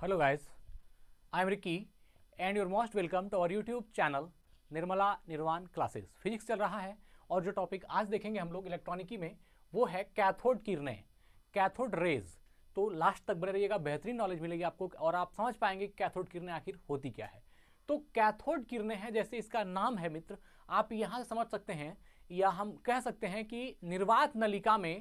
hello guys, I am Ricky and your most welcome to our YouTube channel Nirmala Nirvan classes physics चल रहा है और जो टॉपिक आज देखेंगे हम लोग इलेक्ट्रॉनिकी में वो है कैथोड किरणें कैथोड रेज तो लास्ट तक बने रहिएगा बेहतरीन नॉलेज मिलेगी आपको और आप समझ पाएंगे कैथोड किरणें आखिर होती क्या है तो कैथोड किरणें हैं जैसे इसका नाम है मित्र आप यहाँ समझ सकते हैं या हम कह सकते हैं कि निर्वात नलिका में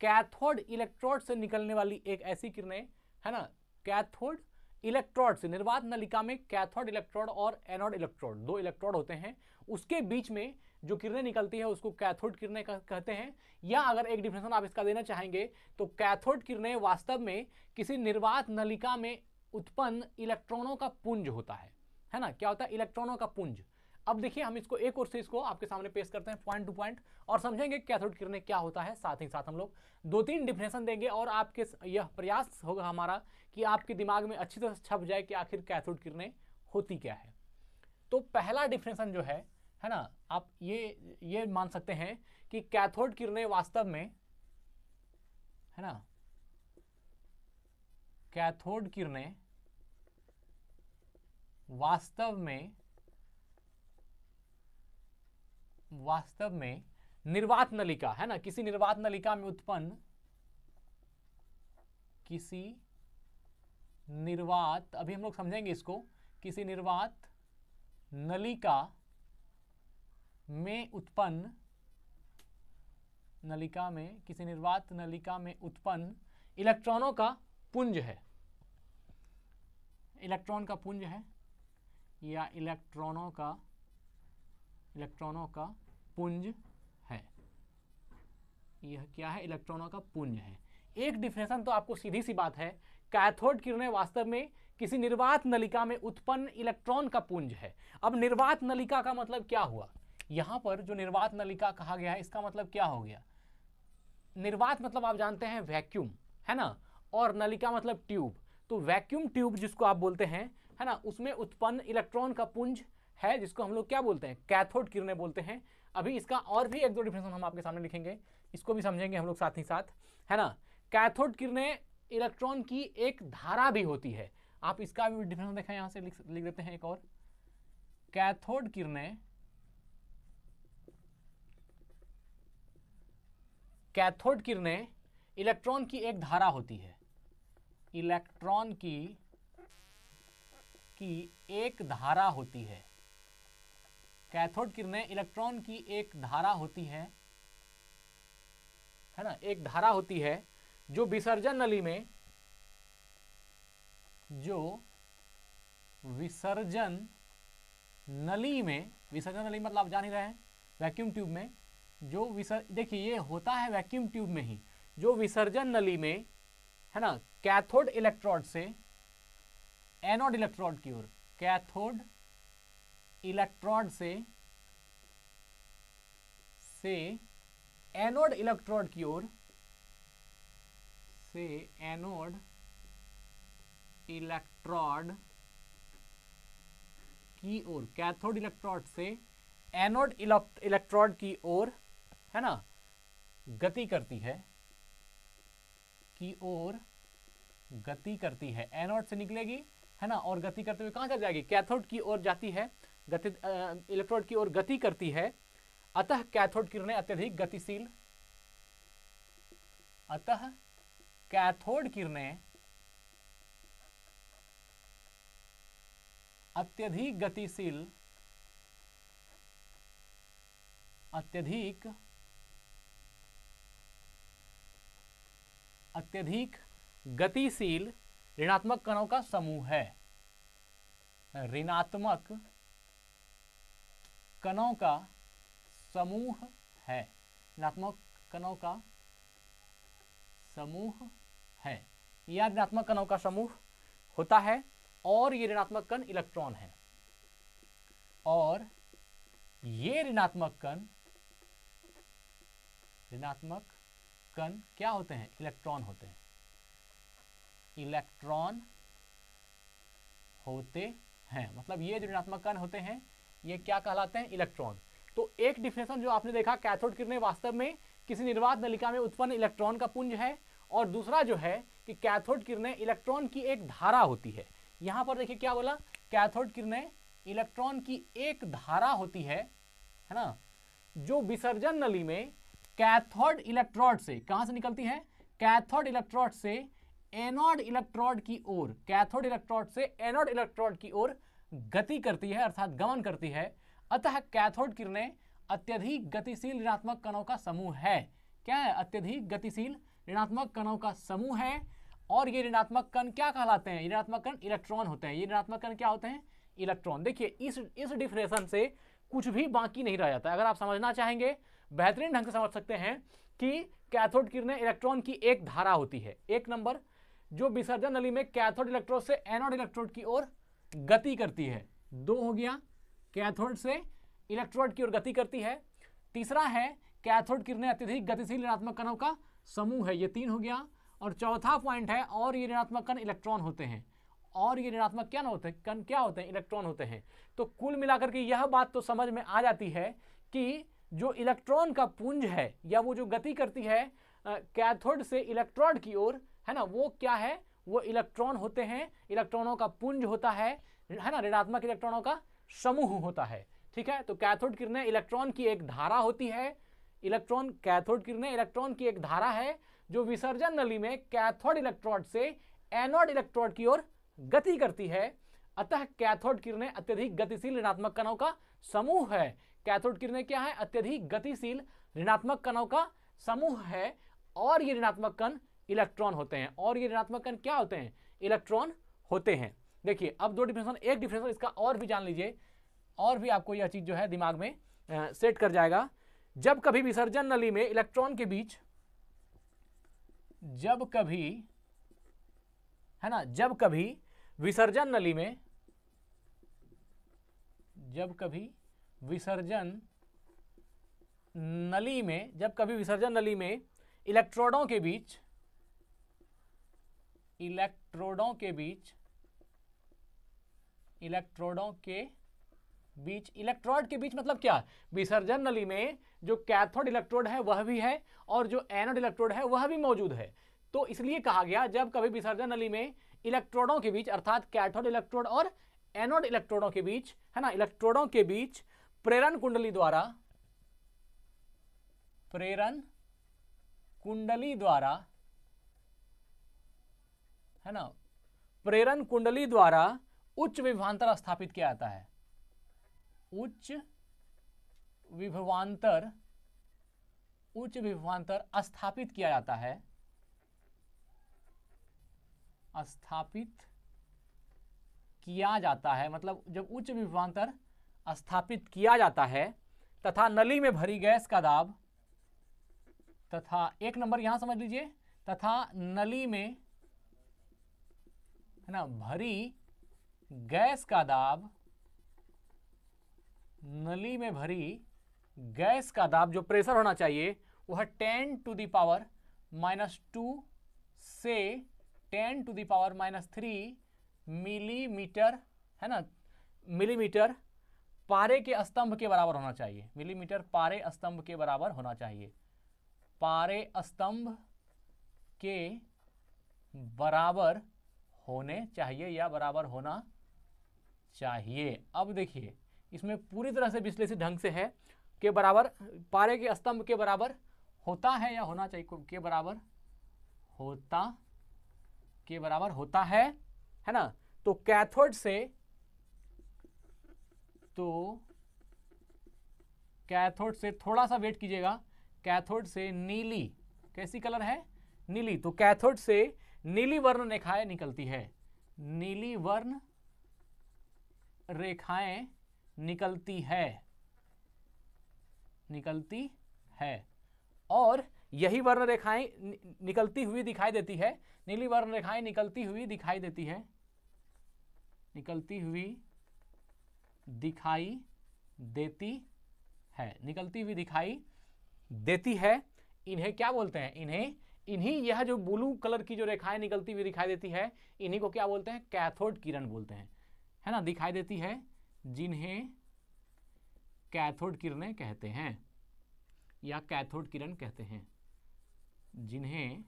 कैथोड इलेक्ट्रोड से निकलने वाली एक ऐसी किरणें है ना कैथोड इलेक्ट्रोड से निर्वात नलिका में कैथोड इलेक्ट्रोड और एनोड इलेक्ट्रोड दो इलेक्ट्रोड होते हैं उसके बीच में जो किरणें निकलती है उसको कैथोड किरणें कहते हैं या अगर एक डिफिनेशन आप इसका देना चाहेंगे तो कैथोड किरणें वास्तव में किसी निर्वात नलिका में उत्पन्न इलेक्ट्रॉनों का पुंज होता है है ना क्या होता है इलेक्ट्रॉनों का पुंज अब देखिए हम इसको एक और से इसको आपके सामने पेश करते हैं पॉइंट टू पॉइंट और समझेंगे कैथोड किरणें क्या होता है साथ ही साथ हम लोग दो तीन डिफिनेशन देंगे और आपके यह प्रयास होगा हमारा कि आपके दिमाग में अच्छी तरह से छप जाए कि आखिर कैथोड किरणें होती क्या है तो पहला डिफिनेशन जो है है ना आप ये ये मान सकते हैं कि कैथोड किरणें वास्तव में है ना कैथोड किरणें वास्तव में वास्तव में निर्वात नलिका है ना किसी निर्वात नलिका में उत्पन्न किसी निर्वात अभी हम लोग समझेंगे इसको किसी निर्वात नलिका में उत्पन्न नलिका में किसी निर्वात नलिका में उत्पन्न इलेक्ट्रॉनों का पुंज है इलेक्ट्रॉन का पुंज है या इलेक्ट्रॉनों का इलेक्ट्रॉनों का पुंज है यह क्या है इलेक्ट्रॉनों का पुंज है एक डिफिनेशन तो आपको सीधी सी बात है कैथोड किरणें वास्तव में किसी निर्वात नलिका में उत्पन्न इलेक्ट्रॉन का पुंज है अब निर्वात नलिका का मतलब क्या हुआ यहाँ पर जो निर्वात नलिका कहा गया है इसका मतलब क्या हो गया निर्वात मतलब आप जानते हैं वैक्यूम है ना और नलिका मतलब ट्यूब तो वैक्यूम ट्यूब जिसको आप बोलते हैं है ना उसमें उत्पन्न इलेक्ट्रॉन का पुंज है जिसको हम लोग क्या बोलते हैं कैथोड किरणें बोलते हैं अभी इसका और भी एक दो डिफरेंस हम आपके सामने लिखेंगे इसको भी समझेंगे हम लोग साथ ही साथ है ना कैथोड किरणें इलेक्ट्रॉन की एक धारा भी होती है आप इसका भी डिफरेंस देखें यहां से लिख लिख देते हैं एक और कैथोड किरणें कैथोड किरणें इलेक्ट्रॉन की एक धारा होती है इलेक्ट्रॉन की की एक धारा होती है कैथोड किरणें इलेक्ट्रॉन की एक धारा होती है है ना एक धारा होती है जो विसर्जन नली में जो विसर्जन नली में विसर्जन नली मतलब आप जान ही रहे हैं वैक्यूम ट्यूब में जो विसर् देखिए ये होता है वैक्यूम ट्यूब में ही जो विसर्जन नली में है ना कैथोड इलेक्ट्रोड से एनोड इलेक्ट्रोड की ओर कैथोड इलेक्ट्रोड से से एनोड इलेक्ट्रोड की ओर से एनोड इलेक्ट्रॉड की ओर कैथोड इलेक्ट्रॉड से एनोड इलेक्ट्रॉड की ओर है ना गति करती है की ओर गति करती है एनोड से निकलेगी है ना और गति करते हुए कहां चल जाएगी कैथोड की ओर जाती है गति इलेक्ट्रॉड की ओर गति करती है अतः कैथोड किरणें अत्यधिक गतिशील अतः कैथोड किरणें अत्यधिक गतिशील अत्यधिक अत्यधिक गतिशील ऋणात्मक कणों का समूह है ऋणात्मक कणों का समूह है ऋणात्मक कणों का समूह है यह ऋणात्मक कणों का समूह होता है और ये ऋणात्मक कण इलेक्ट्रॉन है और ये ऋणात्मक कण ऋणात्मक कण क्या होते हैं इलेक्ट्रॉन होते हैं इलेक्ट्रॉन होते हैं मतलब ये जो ऋणात्मक कण होते हैं ये क्या कहलाते हैं इलेक्ट्रॉन तो एक डिफिनेशन जो आपने देखा कैथोड किरणें वास्तव में किसी निर्वात नलिका में उत्पन्न इलेक्ट्रॉन का पुंज है और दूसरा जो है कि कैथोड किरणें इलेक्ट्रॉन की एक धारा होती है यहाँ पर देखिए क्या बोला कैथोड किरणें इलेक्ट्रॉन की एक धारा होती है है ना जो विसर्जन नली में कैथोड इलेक्ट्रोड से कहाँ से निकलती है कैथोड इलेक्ट्रोड से एनोड इलेक्ट्रोड की ओर कैथोड इलेक्ट्रोड से एनोड इलेक्ट्रोड की ओर गति करती है अर्थात गमन करती है अतः कैथोड किरणें अत्यधिक गतिशील ऋणात्मक कणों का समूह है क्या है अत्यधिक गतिशील ऋणात्मक कणों का समूह है और ये ऋणात्मक कण क्या कहलाते हैं ऋणात्मक कण इलेक्ट्रॉन होते हैं ये ऋणात्मक कण क्या होते हैं इलेक्ट्रॉन देखिए इस इस डिफ्रेशन से कुछ भी बाकी नहीं रह जाता है अगर आप समझना चाहेंगे बेहतरीन ढंग से समझ सकते हैं कि कैथोड किरणें इलेक्ट्रॉन की एक धारा होती है एक नंबर जो विसर्जन नली में कैथोड इलेक्ट्रोड से एनोड इलेक्ट्रोड की ओर गति करती है दो हो गया कैथोड से इलेक्ट्रोड की ओर गति करती है तीसरा है कैथोड किरणें अत्यधिक गतिशील ऋणात्मक कणों का समूह है ये तीन हो गया और चौथा पॉइंट है और ये ऋणात्मक कण इलेक्ट्रॉन होते हैं और ये ऋणात्मक क्या होते हैं कण क्या होते हैं इलेक्ट्रॉन होते हैं तो कुल मिलाकर के यह बात तो समझ में आ जाती है कि जो इलेक्ट्रॉन का पुंज है या वो जो गति करती है कैथोड से इलेक्ट्रॉन की ओर है ना वो क्या है वो इलेक्ट्रॉन होते हैं इलेक्ट्रॉनों का पुंज होता है है ना ऋणात्मक इलेक्ट्रॉनों का समूह होता है ठीक है तो कैथोड किरणें इलेक्ट्रॉन की एक धारा होती है इलेक्ट्रॉन कैथोड किरण इलेक्ट्रॉन की एक धारा है जो विसर्जन नली में कैथोड इलेक्ट्रोड से एनोड इलेक्ट्रोड की ओर गति करती है अतः कैथोड किरणें अत्यधिक गतिशील ऋणात्मक कणों का समूह है कैथोड किरणें क्या है अत्यधिक गतिशील ऋणात्मक कणों का समूह है और ये ऋणात्मक कण इलेक्ट्रॉन होते हैं और ये ऋणात्मक कण क्या होते हैं इलेक्ट्रॉन होते हैं देखिए अब दो डिफ्रेंसन एक डिफ्रेंसन इसका और भी जान लीजिए और भी आपको यह चीज़ जो है दिमाग में आ, सेट कर जाएगा जब कभी विसर्जन नली में इलेक्ट्रॉन के बीच जब कभी है ना जब कभी विसर्जन नली में जब कभी विसर्जन नली में जब कभी विसर्जन नली में इलेक्ट्रोडों के बीच इलेक्ट्रोडों के बीच इलेक्ट्रोडों के बीच इलेक्ट्रोड के बीच मतलब क्या विसर्जन नली में जो कैथोड इलेक्ट्रोड है वह भी है और जो एनोड इलेक्ट्रोड है वह भी मौजूद है तो इसलिए कहा गया जब कभी विसर्जन नली में इलेक्ट्रोडों के बीच अर्थात कैथोड इलेक्ट्रोड और एनोड इलेक्ट्रोडों के बीच है ना इलेक्ट्रोडों के बीच प्रेरण कुंडली द्वारा प्रेरण कुंडली द्वारा है ना प्रेरण कुंडली द्वारा उच्च विभांतर स्थापित किया जाता है उच्च विभवान्तर उच्च विभवान्तर स्थापित किया जाता है स्थापित किया जाता है मतलब जब उच्च विभवान्तर स्थापित किया जाता है तथा नली में भरी गैस का दाब तथा एक नंबर यहां समझ लीजिए तथा नली में है ना भरी गैस का दाब नली में भरी गैस का दाब जो प्रेशर होना चाहिए वह ten to the power minus two से ten to the power minus three millimetre है ना मिलीमीटर पारे के स्तंभ के बराबर होना चाहिए मिलीमीटर पारे स्तंभ के बराबर होना चाहिए पारे स्तंभ के बराबर होने चाहिए या बराबर होना चाहिए अब देखिए इसमें पूरी तरह से विश्लेषित ढंग से है के बराबर पारे के स्तंभ के बराबर होता है या होना चाहिए के बराबर होता के बराबर होता है है ना तो कैथोड से तो कैथोड से थोड़ा सा वेट कीजिएगा कैथोड से नीली कैसी कलर है नीली तो कैथोड से नीली वर्ण रेखाएं निकलती है नीली वर्ण रेखाएं निकलती है निकलती है और यही वर्ण रेखाएं निकलती हुई दिखाई देती है नीली वर्ण रेखाएं निकलती हुई दिखाई देती है निकलती हुई दिखाई देती है निकलती हुई दिखाई देती है इन्हें क्या बोलते हैं इन्हें इन्हीं यह जो ब्लू कलर की जो रेखाएं निकलती हुई दिखाई देती है इन्हीं को क्या बोलते हैं कैथोड किरण बोलते हैं है ना दिखाई देती है जिन्हें कैथोड किरणें कहते हैं या कैथोड किरण कहते हैं जिन्हें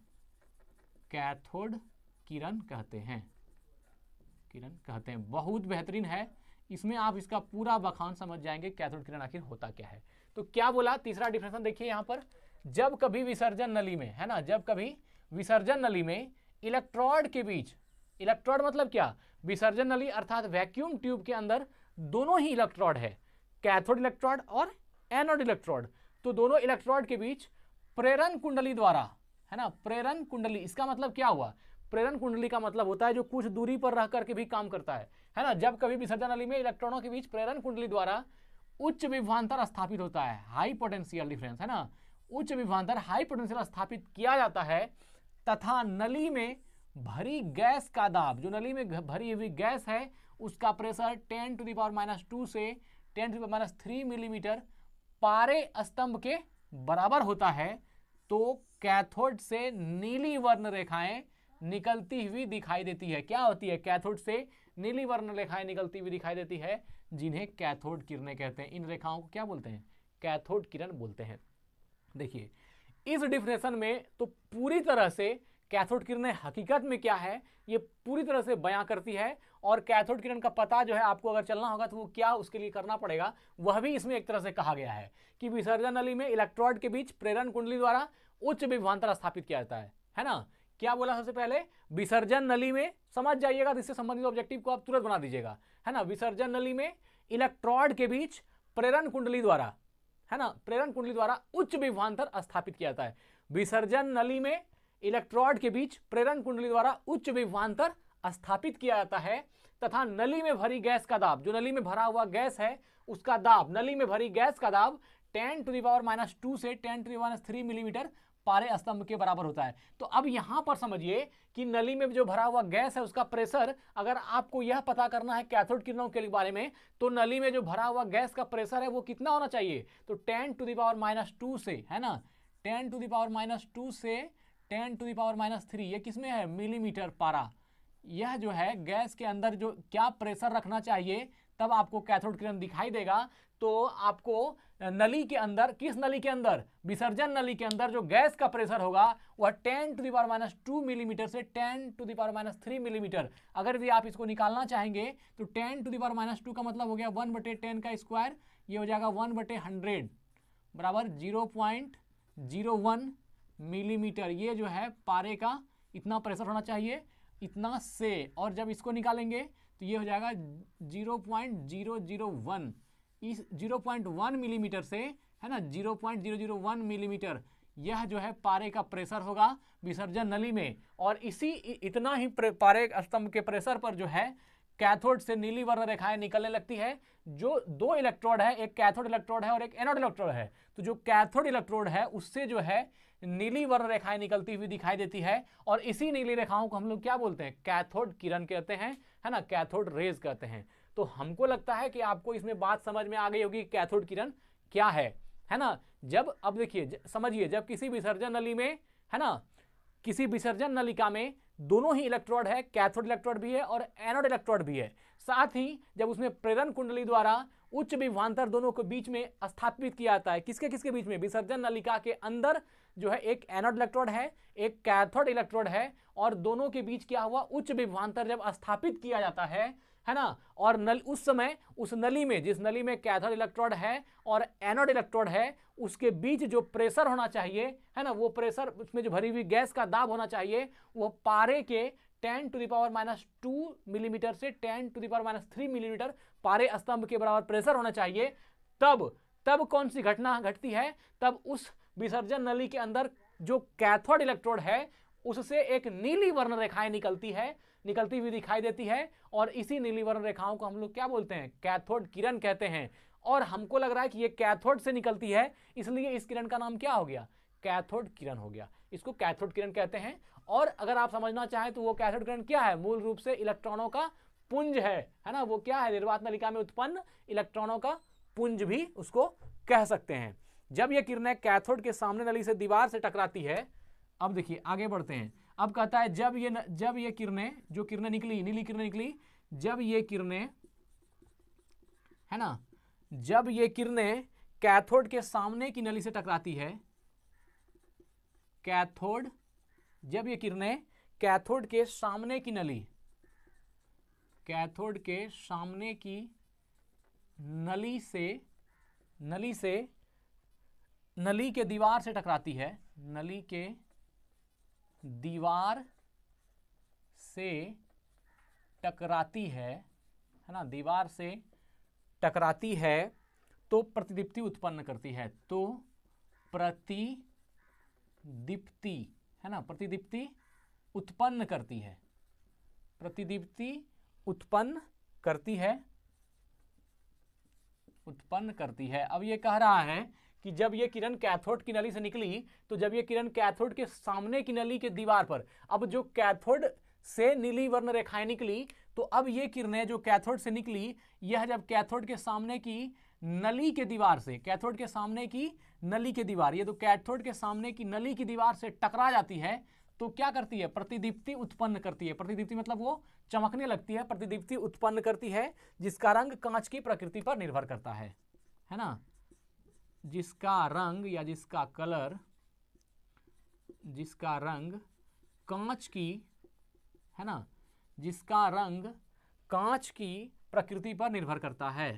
कैथोड किरण कहते हैं किरण कहते हैं बहुत बेहतरीन है इसमें आप इसका पूरा बखान समझ जाएंगे कैथोड किरण आखिर होता क्या है तो क्या बोला तीसरा डिफ्रेंसन देखिए यहां पर जब कभी विसर्जन नली में है ना जब कभी विसर्जन नली में इलेक्ट्रॉड के बीच इलेक्ट्रॉड मतलब क्या विसर्जन नली अर्थात वैक्यूम ट्यूब के अंदर दोनों ही इलेक्ट्रॉड है कैथोड इलेक्ट्रॉड और एनोड इलेक्ट्रॉड तो दोनों इलेक्ट्रॉड के बीच प्रेरण कुंडली द्वारा है ना प्रेरण कुंडली इसका मतलब क्या हुआ प्रेरण कुंडली का मतलब होता है जो कुछ दूरी पर रह करके भी काम करता है है ना जब कभी विसर्जन नली में इलेक्ट्रॉनों के बीच प्रेरण कुंडली द्वारा उच्च विभ्रांतर स्थापित होता है हाई पोटेंशियल डिफरेंस है ना उच्च विभ्रांतर हाई पोटेंशियल स्थापित किया जाता है तथा नली में भरी गैस का दाब जो नली में भरी हुई गैस है उसका pressure ten to the power minus two से ten to minus three millimetre पारे स्तंभ के बराबर होता है तो कैथोड से नीली वर्ण रेखाएं निकलती हुई दिखाई देती है क्या होती है कैथोड से नीली वर्ण रेखाएं निकलती हुई दिखाई देती है जिन्हें कैथोड किरणें कहते हैं इन रेखाओं को क्या बोलते हैं कैथोड किरण बोलते हैं देखिए इस डिफ्रेशन में तो पूरी तरह से कैथोड किरणें हकीकत में क्या है ये पूरी तरह से बयां करती है और कैथोड किरण का पता जो है आपको अगर चलना होगा तो वो क्या उसके लिए करना पड़ेगा वह भी इसमें एक तरह से कहा गया है कि विसर्जन नली में इलेक्ट्रोड के बीच प्रेरण कुंडली द्वारा उच्च विभवांतर स्थापित किया जाता है है ना क्या बोला सबसे पहले विसर्जन नली में समझ जाइएगा तो इससे संबंधित ऑब्जेक्टिव को आप तुरंत बना दीजिएगा है ना विसर्जन नली में इलेक्ट्रॉड के बीच प्रेरण कुंडली द्वारा है ना प्रेरण कुंडली द्वारा उच्च विभवांतर स्थापित किया जाता है विसर्जन नली में इलेक्ट्रोड के बीच प्रेरण कुंडली द्वारा उच्च विभवान्तर स्थापित किया जाता है तथा नली में भरी गैस का दाब जो नली में भरा हुआ गैस है उसका दाब नली में भरी गैस का दाब ten to the power minus two से ten to minus three millimetre पारे स्तंभ के बराबर होता है तो अब यहां पर समझिए कि नली में जो भरा हुआ गैस है उसका प्रेशर अगर आपको यह पता करना है कैथोड किरणों के बारे में तो नली में जो भरा हुआ गैस का प्रेशर है वो कितना होना चाहिए तो ten to the power minus two से है ना ten to the power minus two से ten to the power minus three ये किसमें है मिलीमीटर पारा यह जो है गैस के अंदर जो क्या प्रेशर रखना चाहिए तब आपको कैथोड किरण दिखाई देगा तो आपको नली के अंदर किस नली के अंदर विसर्जन नली के अंदर जो गैस का प्रेशर होगा वह 10 to the power minus two millimetre से 10 to the power minus three millimetre अगर भी आप इसको निकालना चाहेंगे तो 10 टू दावर माइनस टू का मतलब हो गया वन बटे टेन का स्क्वायर ये हो जाएगा वन बटे हंड्रेड बराबर zero point zero one millimetre ये जो है पारे का इतना प्रेशर होना चाहिए इतना से और जब इसको निकालेंगे तो ये हो जाएगा zero point zero zero one इस जीरो पॉइंट वन मिलीमीटर से है ना zero point zero zero one millimetre यह जो है पारे का प्रेशर होगा विसर्जन नली में और इसी इतना ही पारे स्तंभ के प्रेशर पर जो है कैथोड से नीली वर्ण रेखाएं निकलने लगती है जो दो इलेक्ट्रोड है एक कैथोड इलेक्ट्रोड है और एक एनोड इलेक्ट्रोड है तो जो कैथोड इलेक्ट्रोड है उससे जो है नीली वर्ण रेखाएं निकलती हुई दिखाई देती है और इसी नीली रेखाओं को हम लोग क्या बोलते हैं कैथोड किरण कहते हैं है ना कैथोड रेज कहते हैं तो हमको लगता है कि आपको इसमें बात समझ में आ गई होगी कैथोड किरण क्या है है ना जब अब देखिए समझिए जब किसी विसर्जन नली में है ना किसी विसर्जन नलिका में दोनों ही इलेक्ट्रोड है कैथोड इलेक्ट्रोड भी है और एनोड इलेक्ट्रोड भी है साथ ही जब उसमें प्रेरण कुंडली द्वारा उच्च विभवांतर दोनों को बीच में स्थापित किया जाता है किसके किसके बीच में विसर्जन नलिका के अंदर जो है एक एनोड इलेक्ट्रोड है एक कैथोड इलेक्ट्रोड है और दोनों के बीच क्या हुआ उच्च विभवान्तर जब स्थापित किया जाता है है ना और नल उस समय उस नली में जिस नली में कैथोड इलेक्ट्रोड है और एनोड इलेक्ट्रोड है उसके बीच जो प्रेशर होना चाहिए है ना वो प्रेशर उसमें जो भरी हुई गैस का दाब होना चाहिए वो पारे के ten to the power minus two millimetre से ten to the power minus three millimetre पारे स्तंभ के बराबर प्रेशर होना चाहिए तब तब कौन सी घटना घटती है तब उस विसर्जन नली के अंदर जो कैथोड इलेक्ट्रोड है उससे एक नीली वर्ण रेखाएं निकलती है निकलती हुई दिखाई देती है और इसी नीली वर्ण रेखाओं को हम लोग क्या बोलते हैं कैथोड किरण कहते हैं और हमको लग रहा है कि ये कैथोड से निकलती है इसलिए इस किरण का नाम क्या हो गया कैथोड किरण हो गया इसको कैथोड किरण कहते हैं और अगर आप समझना चाहें तो वो कैथोड किरण क्या है मूल रूप से इलेक्ट्रॉनों का पुंज है है ना वो क्या है निर्वात नलिका में उत्पन्न इलेक्ट्रॉनों का पुंज भी उसको कह सकते हैं जब ये किरणें कैथोड के सामने नली से दीवार से टकराती है अब देखिए आगे बढ़ते हैं अब कहता है जब ये न, जब ये किरणें जो किरणें निकली नीली किरणें निकली जब ये किरणें है ना जब ये किरणें कैथोड के सामने की नली से टकराती है कैथोड जब ये किरणें कैथोड के सामने की नली कैथोड के सामने की नली से नली से नली के दीवार से टकराती है नली के दीवार से टकराती है है ना दीवार से टकराती है तो प्रतिदीप्ति उत्पन्न करती है तो प्रतिदीप्ति है ना प्रतिदीप्ति उत्पन्न करती है प्रतिदीप्ति उत्पन्न करती है उत्पन्न करती है अब ये कह रहा है कि जब ये किरण कैथोड की नली से निकली तो जब ये किरण कैथोड के सामने की नली के दीवार पर अब जो कैथोड से नीली वर्ण रेखाएं निकली तो अब ये किरणें जो कैथोड से निकली यह जब कैथोड के सामने की नली के दीवार से कैथोड के सामने की नली के दीवार ये तो कैथोड के सामने की नली की दीवार से टकरा जाती है तो क्या करती है प्रतिदीप्ति उत्पन्न करती है प्रतिदीप्ति मतलब वो चमकने लगती है प्रतिदीप्ति उत्पन्न करती है जिसका रंग कांच की प्रकृति पर निर्भर करता है है ना जिसका रंग या जिसका कलर जिसका रंग कांच की है ना जिसका रंग कांच की प्रकृति पर निर्भर करता है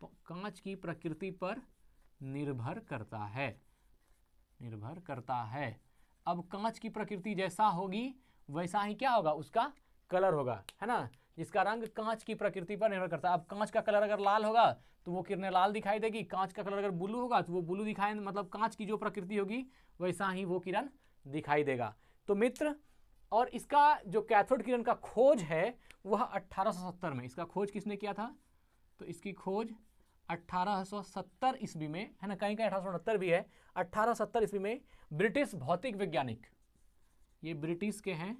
तो कांच की प्रकृति पर निर्भर करता है निर्भर करता है अब कांच की प्रकृति जैसा होगी वैसा ही क्या होगा उसका कलर होगा है ना जिसका रंग कांच की प्रकृति पर निर्भर करता है अब कांच का कलर अगर लाल होगा तो वो किरणें लाल दिखाई देगी कांच का कलर अगर ब्लू होगा तो वो ब्लू दिखाई मतलब कांच की जो प्रकृति होगी वैसा ही वो किरण दिखाई देगा तो मित्र और इसका जो कैथोड किरण का खोज है वह 1870 में इसका खोज किसने किया था तो इसकी खोज 1870 ईस्वी में है ना कहीं कहीं अठारह भी है 1870 ईस्वी में ब्रिटिश भौतिक वैज्ञानिक ये ब्रिटिश के हैं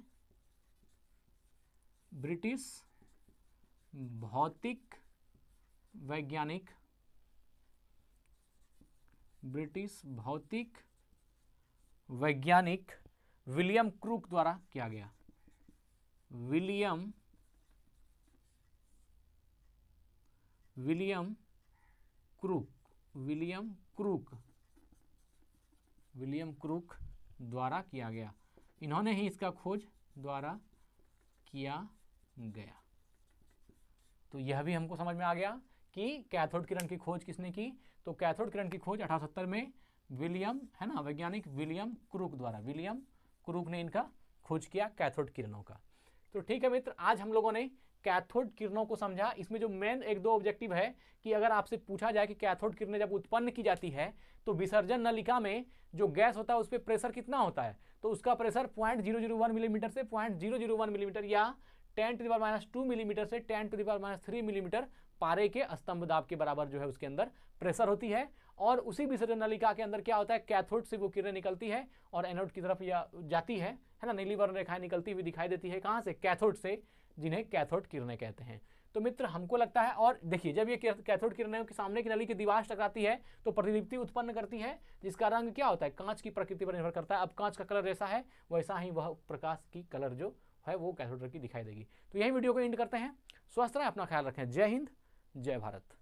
ब्रिटिश भौतिक वैज्ञानिक ब्रिटिश भौतिक वैज्ञानिक विलियम क्रूक द्वारा किया गया William William Crook William Crook William Crook द्वारा किया गया इन्होंने ही इसका खोज द्वारा किया गया तो यह भी हमको समझ में आ गया कि कैथोड किरण की खोज किसने की तो कैथोड किरण की खोज अठारह में विलियम है ना वैज्ञानिक विलियम क्रूक द्वारा विलियम क्रूक ने इनका खोज किया कैथोड किरणों का तो ठीक है मित्र आज हम लोगों ने कैथोड किरणों को समझा इसमें जो मेन एक दो ऑब्जेक्टिव है कि अगर आपसे पूछा जाए कि कैथोड किरणें जब उत्पन्न की जाती है तो विसर्जन नलिका में जो गैस होता है उस पर प्रेशर कितना होता है तो उसका pressure point zero zero one millimetre से point zero zero one millimetre या ten to the power minus two millimetre से ten to the power minus three millimetre पारे के स्तंभ दाब के बराबर जो है उसके अंदर प्रेशर होती है और उसी विसर्जन नलिका के अंदर क्या होता है कैथोड से वो किरण निकलती है और एनोड की तरफ या जाती है है ना नीली वर्ण रेखाएं निकलती हुई दिखाई देती है कहाँ से कैथोड से जिन्हें कैथोड किरणें कहते हैं तो मित्र हमको लगता है और देखिए जब ये कैथोड किरणों के सामने की नली की दीवार टकराती है तो प्रतिदीप्ति उत्पन्न करती है जिसका रंग क्या होता है कांच की प्रकृति पर निर्भर करता है अब कांच का कलर जैसा है वैसा ही वह प्रकाश की कलर जो है वो कैथोड की दिखाई देगी तो यही वीडियो को एंड करते हैं स्वस्थ रहें अपना ख्याल रखें जय हिंद जय भारत